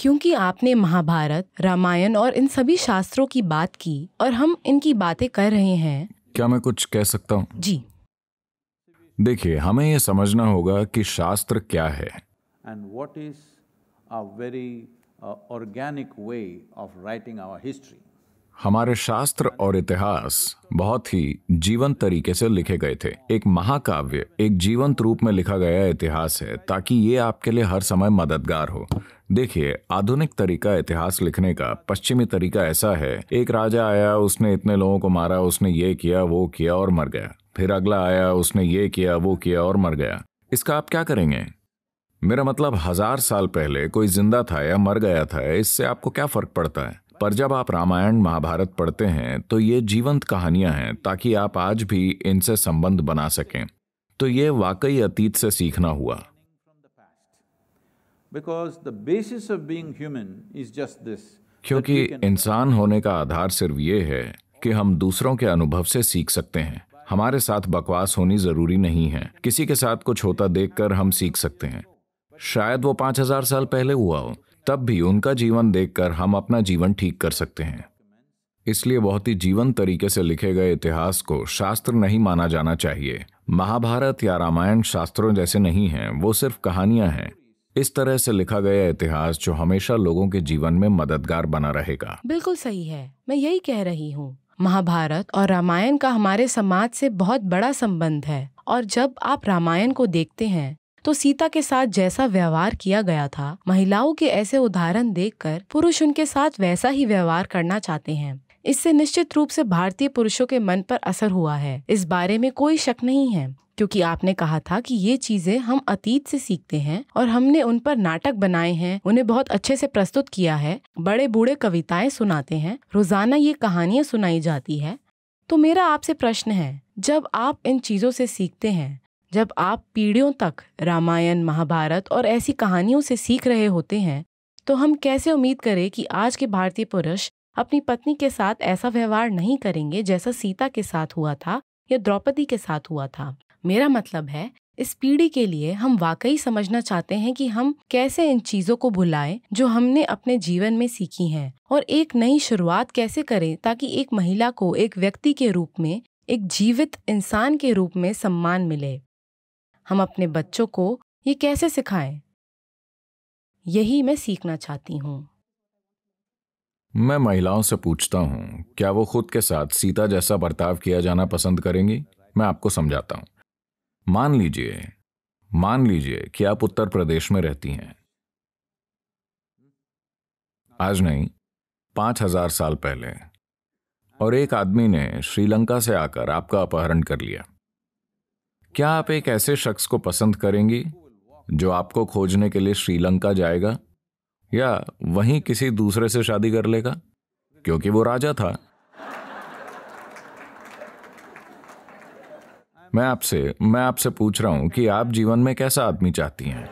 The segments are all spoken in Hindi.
क्योंकि आपने महाभारत रामायण और इन सभी शास्त्रों की बात की और हम इनकी बातें कर रहे हैं क्या मैं कुछ कह सकता हूँ जी देखिए हमें यह समझना होगा कि शास्त्र क्या है and what is a very organic way of writing our history हमारे शास्त्र और इतिहास बहुत ही जीवंत तरीके से लिखे गए थे एक महाकाव्य एक जीवंत रूप में लिखा गया इतिहास है ताकि ये आपके लिए हर समय मददगार हो देखिए आधुनिक तरीका इतिहास लिखने का पश्चिमी तरीका ऐसा है एक राजा आया उसने इतने लोगों को मारा उसने ये किया वो किया और मर गया फिर अगला आया उसने ये किया वो किया और मर गया इसका आप क्या करेंगे मेरा मतलब हजार साल पहले कोई जिंदा था या मर गया था इससे आपको क्या फर्क पड़ता है पर जब आप रामायण महाभारत पढ़ते हैं तो ये जीवंत कहानियां हैं ताकि आप आज भी इनसे संबंध बना सकें तो ये वाकई अतीत से सीखना हुआ क्योंकि इंसान होने का आधार सिर्फ ये है कि हम दूसरों के अनुभव से सीख सकते हैं हमारे साथ बकवास होनी जरूरी नहीं है किसी के साथ कुछ होता देखकर हम सीख सकते हैं शायद वो पांच हजार साल पहले हुआ हो तब भी उनका जीवन देखकर हम अपना जीवन ठीक कर सकते हैं इसलिए बहुत ही जीवन तरीके से लिखे गए इतिहास को शास्त्र नहीं माना जाना चाहिए महाभारत या रामायण शास्त्रों जैसे नहीं हैं वो सिर्फ कहानियां हैं इस तरह से लिखा गया इतिहास जो हमेशा लोगों के जीवन में मददगार बना रहेगा बिल्कुल सही है मैं यही कह रही हूँ महाभारत और रामायण का हमारे समाज से बहुत बड़ा संबंध है और जब आप रामायण को देखते हैं तो सीता के साथ जैसा व्यवहार किया गया था महिलाओं के ऐसे उदाहरण देखकर पुरुष उनके साथ वैसा ही व्यवहार करना चाहते हैं इससे निश्चित रूप से भारतीय पुरुषों के मन पर असर हुआ है इस बारे में कोई शक नहीं है क्योंकि आपने कहा था कि ये चीजें हम अतीत से सीखते हैं और हमने उन पर नाटक बनाए हैं उन्हें बहुत अच्छे से प्रस्तुत किया है बड़े बूढ़े कविताएं सुनाते हैं रोजाना ये कहानियां सुनाई जाती है तो मेरा आपसे प्रश्न है जब आप इन चीजों से सीखते हैं जब आप पीढ़ियों तक रामायण महाभारत और ऐसी कहानियों से सीख रहे होते हैं तो हम कैसे उम्मीद करें कि आज के भारतीय पुरुष अपनी पत्नी के साथ ऐसा व्यवहार नहीं करेंगे जैसा सीता के साथ हुआ था या द्रौपदी के साथ हुआ था मेरा मतलब है इस पीढ़ी के लिए हम वाकई समझना चाहते हैं कि हम कैसे इन चीजों को भुलाएं जो हमने अपने जीवन में सीखी हैं और एक नई शुरुआत कैसे करें ताकि एक महिला को एक व्यक्ति के रूप में एक जीवित इंसान के रूप में सम्मान मिले हम अपने बच्चों को ये कैसे सिखाएं यही मैं सीखना चाहती हूँ मैं महिलाओं से पूछता हूँ क्या वो खुद के साथ सीता जैसा बर्ताव किया जाना पसंद करेंगी मैं आपको समझाता हूँ मान लीजिए मान लीजिए कि आप उत्तर प्रदेश में रहती हैं आज नहीं पांच हजार साल पहले और एक आदमी ने श्रीलंका से आकर आपका अपहरण कर लिया क्या आप एक ऐसे शख्स को पसंद करेंगी जो आपको खोजने के लिए श्रीलंका जाएगा या वहीं किसी दूसरे से शादी कर लेगा क्योंकि वो राजा था मैं आपसे मैं आपसे पूछ रहा हूं कि आप जीवन में कैसा आदमी चाहती हैं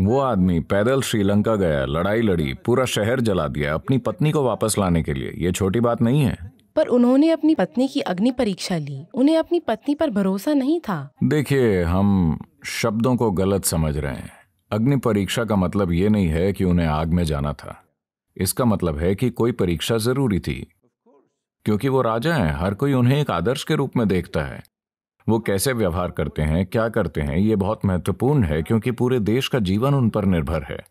वो आदमी पैदल श्रीलंका गया लड़ाई लड़ी पूरा शहर जला दिया अपनी पत्नी को वापस लाने के लिए ये छोटी बात नहीं है पर उन्होंने अपनी पत्नी की अग्नि परीक्षा ली उन्हें अपनी पत्नी पर भरोसा नहीं था देखिए हम शब्दों को गलत समझ रहे हैं अग्नि परीक्षा का मतलब ये नहीं है कि उन्हें आग में जाना था इसका मतलब है कि कोई परीक्षा जरूरी थी क्योंकि वो राजा हैं हर कोई उन्हें एक आदर्श के रूप में देखता है वो कैसे व्यवहार करते हैं क्या करते हैं ये बहुत महत्वपूर्ण है क्योंकि पूरे देश का जीवन उन पर निर्भर है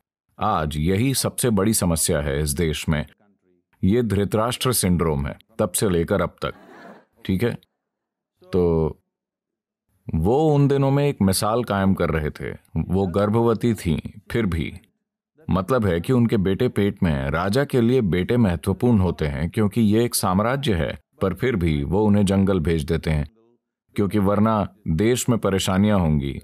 आज यही सबसे बड़ी समस्या है इस देश में ये धृतराष्ट्र सिंड्रोम है तब से लेकर अब तक ठीक है तो वो उन दिनों में एक मिसाल कायम कर रहे थे वो गर्भवती थी फिर भी मतलब है कि उनके बेटे पेट में राजा के लिए बेटे महत्वपूर्ण होते हैं क्योंकि ये एक साम्राज्य है पर फिर भी वो उन्हें जंगल भेज देते हैं क्योंकि वरना देश में परेशानियां होंगी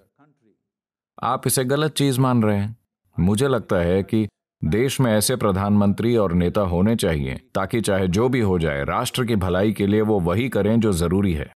आप इसे गलत चीज मान रहे हैं मुझे लगता है कि देश में ऐसे प्रधानमंत्री और नेता होने चाहिए ताकि चाहे जो भी हो जाए राष्ट्र की भलाई के लिए वो वही करें जो जरूरी है